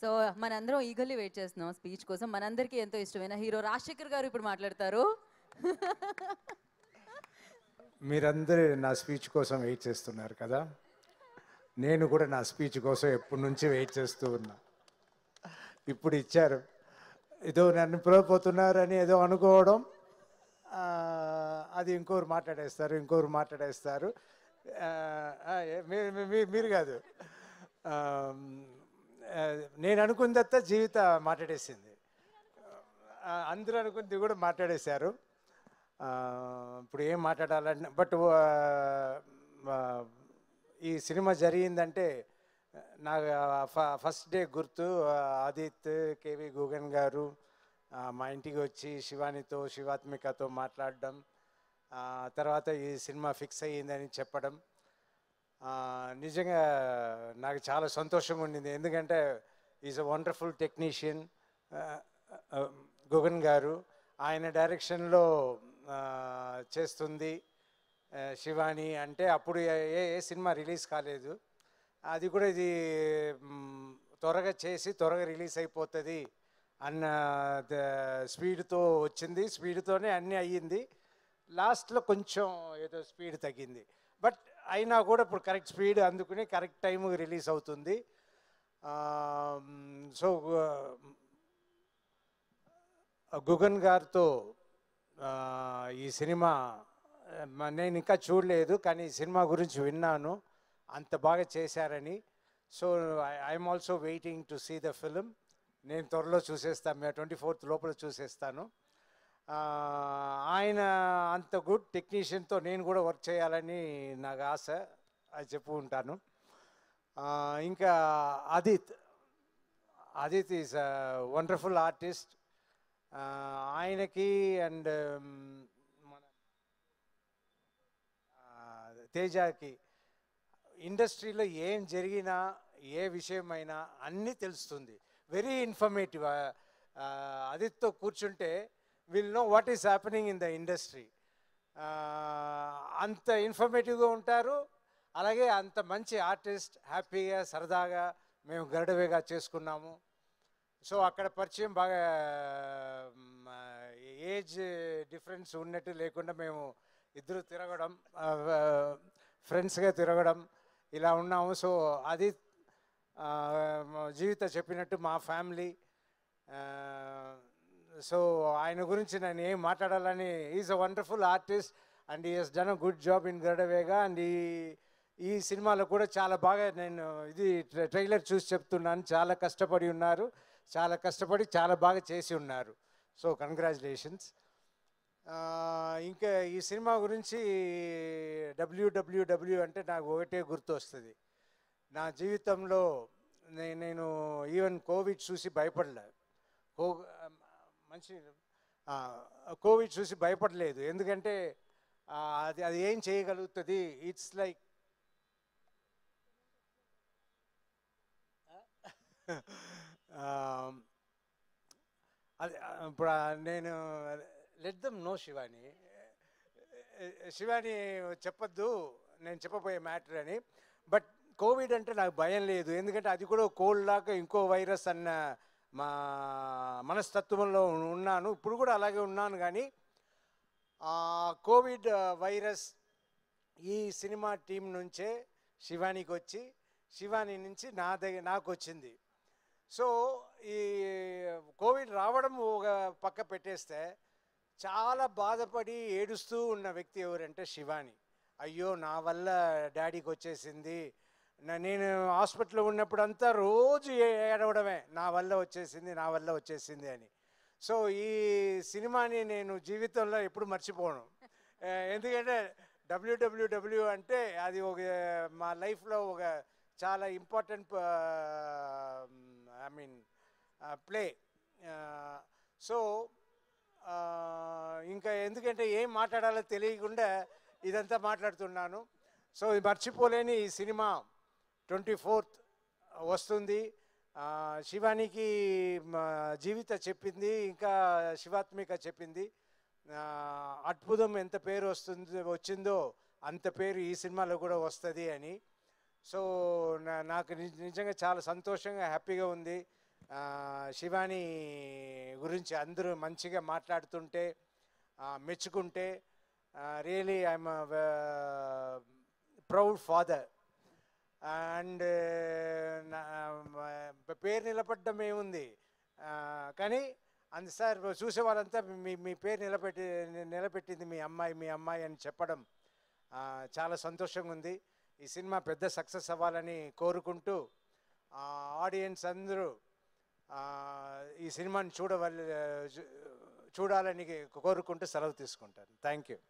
so మనందరం eagerly wait చేస్తున్నాం speech కోసం మనందరికీ ఎంతో ఇష్టమైన హీరో రాజశేఖర్ గారు ఇప్పుడు మాట్లాడతారు మీరందరూ నా స్పీచ్ కోసం వెయిట్ చేస్తున్నారు కదా నేను కూడా నా స్పీచ్ కోసం ఎప్పటి నుంచి వెయిట్ చేస్తూ ఉన్నా ఇప్పుడు ఇచ్చారు ఏదో నన్ను పోతున్నారని ఏదో అనుకోవడం అది ఇంకోరు మాట్లాడేస్తారు ఇంకోరు మాట్లాడేస్తారు మీరు మీరు కాదు నేను అనుకుందంతా జీవిత మాట్లాడేసింది అందరూ అనుకుంది కూడా మాట్లాడేశారు ఇప్పుడు ఏం మాట్లాడాలంటే బట్ ఈ సినిమా జరిగిందంటే నాకు ఫస్ట్ డే గుర్తు ఆదిత్ కేవి గూగన్ గారు మా ఇంటికి వచ్చి శివానితో శివాత్మికతో మాట్లాడడం తర్వాత ఈ సినిమా ఫిక్స్ అయ్యిందని చెప్పడం నిజంగా నాకు చాలా సంతోషంగా ఉండింది ఎందుకంటే is a wonderful technician Gagan garu ఆయన డైరెక్షన్లో చేస్తుంది శివాని అంటే అప్పుడు ఏ ఏ సినిమా రిలీజ్ కాలేదు అది కూడా ఇది త్వరగా చేసి త్వరగా రిలీజ్ అయిపోతుంది అన్న స్పీడ్తో వచ్చింది స్పీడ్తోనే అన్నీ అయ్యింది లాస్ట్లో కొంచెం ఏదో స్పీడ్ తగ్గింది బట్ అయినా కూడా ఇప్పుడు కరెక్ట్ స్పీడ్ అందుకుని కరెక్ట్ టైం రిలీజ్ అవుతుంది సో గుగన్ గారితో ఈ సినిమా నేను ఇంకా చూడలేదు కానీ ఈ సినిమా గురించి విన్నాను అంత బాగా చేశారని so I'm also waiting to see the film నేను త్వరలో చూసేస్తాను ట్వంటీ ఫోర్త్ లోపల చూసేస్తాను ఆయన అంత గుడ్ టెక్నీషియన్తో నేను కూడా వర్క్ చేయాలని నాకు ఆశ అది చెప్పు ఉంటాను ఇంకా Adith Adith is wonderful artist ఆయనకి అండ్ మన తేజాకి ఇండస్ట్రీలో ఏం జరిగినా ఏ విషయమైనా అన్నీ తెలుస్తుంది వెరీ ఇన్ఫర్మేటివ్ అదిత్తో కూర్చుంటే will know what is happening in the industry అంత ఇన్ఫర్మేటివ్గా ఉంటారు అలాగే అంత మంచి ఆర్టిస్ట్ హ్యాపీగా సరదాగా మేము గరడవేగా చేసుకున్నాము సో అక్కడ పరిచయం బాగా ఏజ్ డిఫరెన్స్ ఉన్నట్టు లేకుండా మేము ఇద్దరు తిరగడం ఫ్రెండ్స్గా తిరగడం ఇలా ఉన్నాము సో అది జీవిత చెప్పినట్టు మా ఫ్యామిలీ సో ఆయన గురించి నేను ఏం మాట్లాడాలని is a wonderful artist and ఈ he's done a good job in గడవేగా అండ్ ఈ ఈ సినిమాలో కూడా చాలా బాగా నేను ఇది ట్రైలర్ చూసి చెప్తున్నాను చాలా కష్టపడి ఉన్నారు చాలా కష్టపడి చాలా బాగా చేసి ఉన్నారు సో కంగ్రాచులేషన్స్ ఇంకా ఈ సినిమా గురించి డబ్ల్యూడబ్ల్యూడబ్ల్యూ అంటే నాకు ఒకటే గుర్తు వస్తుంది నా జీవితంలో నేను ఈవెన్ కోవిడ్ చూసి భయపడలే కో మంచి కోవిడ్ చూసి భయపడలేదు ఎందుకంటే అది అది ఏం చేయగలుగుతుంది ఇట్స్ లైక్ అది ఇప్పుడు నేను let them know Shivani Shivani చెప్పొద్దు నేను చెప్పబోయే మ్యాటర్ అని బట్ కోవిడ్ అంటే నాకు భయం లేదు ఎందుకంటే అది కూడా కోల్డ్ లాగా ఇంకో వైరస్ అన్న మా మనస్తత్వంలో ఉన్నాను ఇప్పుడు కూడా అలాగే ఉన్నాను కానీ కోవిడ్ వైరస్ ఈ సినిమా టీం నుంచే శివానికి వచ్చి శివాని నుంచి నా దగ్గర నాకు వచ్చింది సో ఈ కోవిడ్ రావడం ఒక పక్క పెట్టేస్తే చాలా బాధపడి ఏడుస్తూ ఉన్న వ్యక్తి ఎవరంటే శివాని అయ్యో నా వల్ల డాడీకి వచ్చేసింది నేను హాస్పిటల్లో ఉన్నప్పుడంతా రోజు ఏడవడమే నా వల్ల వచ్చేసింది నా వల్ల వచ్చేసింది అని సో ఈ సినిమాని నేను జీవితంలో ఎప్పుడు మర్చిపోను ఎందుకంటే డబ్ల్యూడబ్ల్యూడబ్ల్యూ అంటే అది ఒక మా లైఫ్లో ఒక చాలా important I mean play so ఇంకా ఎందుకంటే ఏం మాట్లాడాలో తెలియకుండా ఇదంతా మాట్లాడుతున్నాను సో ఇది మర్చిపోలేని ఈ సినిమా ట్వంటీ ఫోర్త్ వస్తుంది శివానికి జీవిత చెప్పింది ఇంకా శివాత్మిక చెప్పింది అద్భుతం ఎంత పేరు వస్తుంది వచ్చిందో అంత పేరు ఈ సినిమాలో కూడా వస్తుంది అని సో నాకు నిజంగా చాలా సంతోషంగా హ్యాపీగా ఉంది శివాని గురించి అందరూ మంచిగా మాట్లాడుతుంటే మెచ్చుకుంటే really I'm proud father and పేరు నిలబడ్డం ఏముంది కానీ అందు సార్ చూసే వాళ్ళంతా మీ మీ పేరు నిలబెట్టి నిలబెట్టింది మీ అమ్మాయి మీ అమ్మాయి అని చెప్పడం చాలా సంతోషంగా ఉంది ఈ సినిమా పెద్ద సక్సెస్ అవ్వాలని కోరుకుంటూ ఆడియన్స్ అందరూ ఈ సినిమాని చూడవల్ చూడాలని కోరుకుంటూ సెలవు తీసుకుంటాను థ్యాంక్ యూ